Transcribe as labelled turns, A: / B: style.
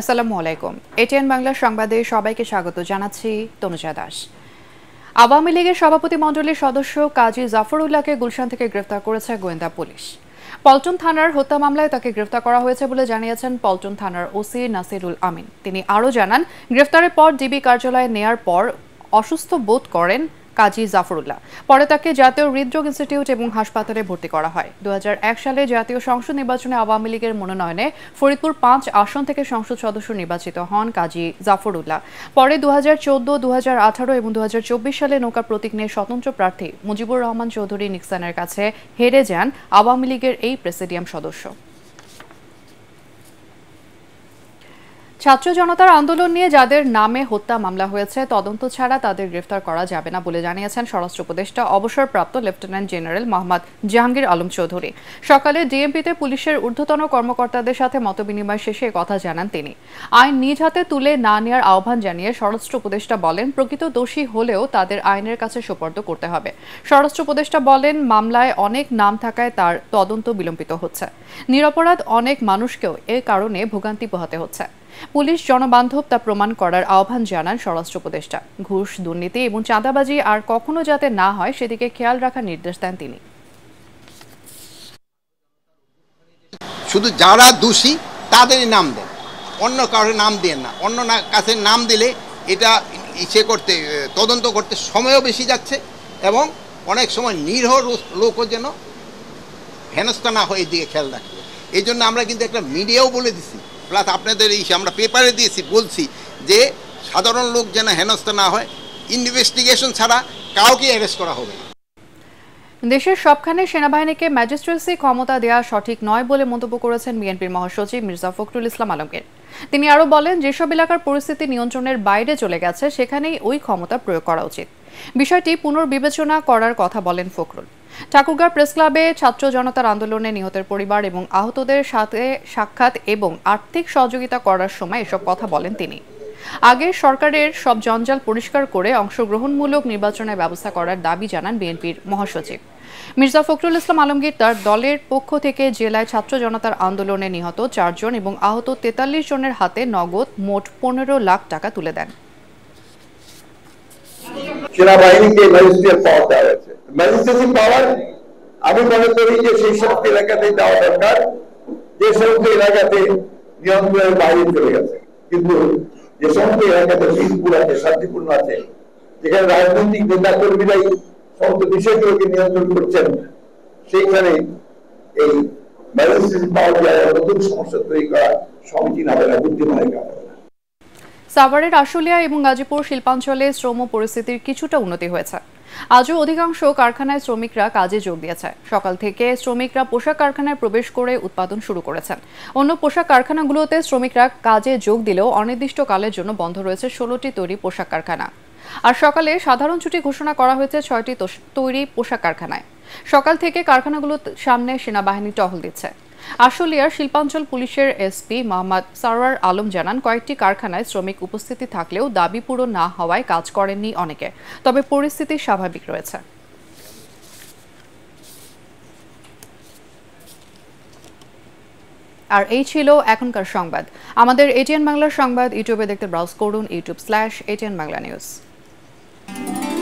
A: আসসালামু আলাইকুম এটিএন বাংলা সংবাদে সবাইকে স্বাগত জানাচ্ছি তনুজা দাস আওয়ামী লীগের সভাপতি মণ্ডলীর সদস্য কাজী জাফরুল্লাহকে গুলশান থেকে গ্রেফতার করেছে গোয়েন্দা পুলিশ পল্টন থানার হত্যা মামলায় তাকে গ্রেফতার করা হয়েছে বলে জানিয়েছেন পল্টন থানার ওসি নাসিরুল আমিন তিনি আরও জানান গ্রেফতারের পর ডিবি কার্যালয়ে নেয়ার পর অসুস্থ বোধ করেন কাজী জাফরুল্লাহ পরে তাকে জাতীয় হৃদরোগ ইনস্টিটিউট এবং হাসপাতালে ভর্তি করা হয় দু সালে জাতীয় সংসদ নির্বাচনে আওয়ামী লীগের মনোনয়নে ফরিদপুর পাঁচ আসন থেকে সংসদ সদস্য নির্বাচিত হন কাজী জাফরুল্লাহ পরে দু হাজার চোদ্দ দু এবং দু সালে নৌকা প্রতীক নিয়ে স্বতন্ত্র প্রার্থী মুজিবুর রহমান চৌধুরী নিক্সানের কাছে হেরে যান আওয়ামী লীগের এই প্রেসিডিয়াম সদস্য ছাত্র জনতার আন্দোলন নিয়ে যাদের নামে হত্যা মামলা হয়েছে তদন্ত ছাড়া তাদের গ্রেফতার করা যাবে না বলে জানিয়েছেন স্বরাষ্ট্র উপদেষ্টা অবসরপ্রাপ্ত লেফটেন্যান্ট জেনারেল মোহাম্মদ জাহাঙ্গীর আলম চৌধুরী সকালে ডিএমপিতে পুলিশের ঊর্ধ্বতন কর্মকর্তাদের সাথে মতবিনিময় শেষে কথা জানান তিনি আইন নিজ হাতে তুলে না নেওয়ার আহ্বান জানিয়ে স্বরাষ্ট্র উপদেষ্টা বলেন প্রকৃত দোষী হলেও তাদের আইনের কাছে সোপর্দ করতে হবে স্বরাষ্ট্র উপদেষ্টা বলেন মামলায় অনেক নাম থাকায় তার তদন্ত বিলম্বিত হচ্ছে নিরপরাধ অনেক মানুষকেও এ কারণে ভোগান্তি পোহাতে হচ্ছে পুলিশ জনবান্ধব তা প্রমাণ করার আহ্বান জানান স্বরাষ্ট্র উপদেষ্টা ঘুষ দুর্নীতি এবং চাঁদাবাজি আর কখনো যাতে না হয় সেদিকে খেয়াল রাখার নির্দেশ দেন তিনি
B: শুধু যারা দোষী তাদেরই নাম দেন অন্য কারোর নাম দেন না অন্য কাছে নাম দিলে এটা ইচ্ছে করতে তদন্ত করতে সময়ও বেশি যাচ্ছে এবং অনেক সময় নিরীহ লোকও যেন হেনস্থা না হয়ে দিকে খেয়াল রাখবে এই জন্য আমরা কিন্তু একটা মিডিয়াও বলে দিছি প্লাস আপনাদের এই আমরা পেপারে দিয়েছি বলছি যে সাধারণ লোক যেন হেনস্থা না হয় ইনভেস্টিগেশন ছাড়া কাউকে অ্যারেস্ট করা হবে
A: দেশের সবখানে সেনাবাহিনীকে ম্যাজিস্ট্রেসি ক্ষমতা দেওয়া সঠিক নয় বলে মন্তব্য করেছেন বিএনপির মহাসচিব মির্জা ফখরুল ইসলাম আলমগীর তিনি আরও বলেন যেসব এলাকার পরিস্থিতি নিয়ন্ত্রণের বাইরে চলে গেছে সেখানেই ওই ক্ষমতা প্রয়োগ করা উচিত বিষয়টি পুনর্বিবেচনা করার কথা বলেন ফখরুল ঠাকুরগাঁও প্রেস ক্লাবে ছাত্র জনতার আন্দোলনে নিহতের পরিবার এবং আহতদের সাথে সাক্ষাৎ এবং আর্থিক সহযোগিতা করার সময় এসব কথা বলেন তিনি আগে সরকারের সব জঞ্জাল পরিষ্কার করে অংশগ্রহণমূলক নির্বাচনের ব্যবস্থা করার দাবি জানান বিএনপির মহাসচিব মির্জা ফখরুল ইসলাম আলমগীর তার দলের পক্ষ থেকে জেলায় ছাত্র জনতার আন্দোলনে নিহত চারজন এবং আহত তেতাল্লিশ জনের হাতে নগদ মোট পনেরো লাখ টাকা তুলে দেন
B: সেনাবাহিনীকে ম্যাজিস্ট্রেট দেওয়া হয়েছে পাওয়ার আমি মনে করি যে সেই এলাকাতেই দেওয়া দরকার যে সমস্ত এলাকাতে নিয়ন্ত্রণের বাইরে চলে গেছে কিন্তু যে সমস্ত এলাকাতে আছে শান্তিপূর্ণ আছে যেখানে রাজনৈতিক নেতা কর্মীরাই সমস্ত বিষয়গুলোকে নিয়ন্ত্রণ করছেন সেইখানে এই ম্যাজিস্ট্রেসি পাওয়ার দেওয়া নতুন সমস্যা তৈরি করা সমীচীন হবে না বুদ্ধিমানের কারণে
A: সাভারের আশুলিয়া এবং গাজীপুর শিল্পাঞ্চলে শ্রম পরিস্থিতির কিছুটা উন্নতি হয়েছে আজও অধিকাংশ কারখানায় শ্রমিকরা কাজে যোগ দিয়েছে সকাল থেকে শ্রমিকরা পোশাক কারখানায় প্রবেশ করে উৎপাদন শুরু করেছেন অন্য পোশাক কারখানাগুলোতে শ্রমিকরা কাজে যোগ দিলেও অনির্দিষ্টকালের জন্য বন্ধ রয়েছে ষোলোটি তৈরি পোশাক কারখানা আর সকালে সাধারণ ছুটি ঘোষণা করা হয়েছে ছয়টি তৈরি পোশাক কারখানায় সকাল থেকে কারখানাগুলোর সামনে সেনাবাহিনী টহল দিচ্ছে আশুলিয়ার শিল্পাঞ্চল পুলিশের এসপি মোহাম্মদ সারওয়ার আলম জানান কয়েকটি কারখানায় শ্রমিক উপস্থিতি থাকলেও দাবি পূরণ না হওয়ায় কাজ করেননি অনেকে তবে পরিস্থিতি স্বাভাবিক রয়েছে আর এই ছিল এখনকার সংবাদ আমাদের এটিএন বাংলার সংবাদ ইউটিউবে দেখতে ব্রাউজ করুন YouTube slash ATN Bangla news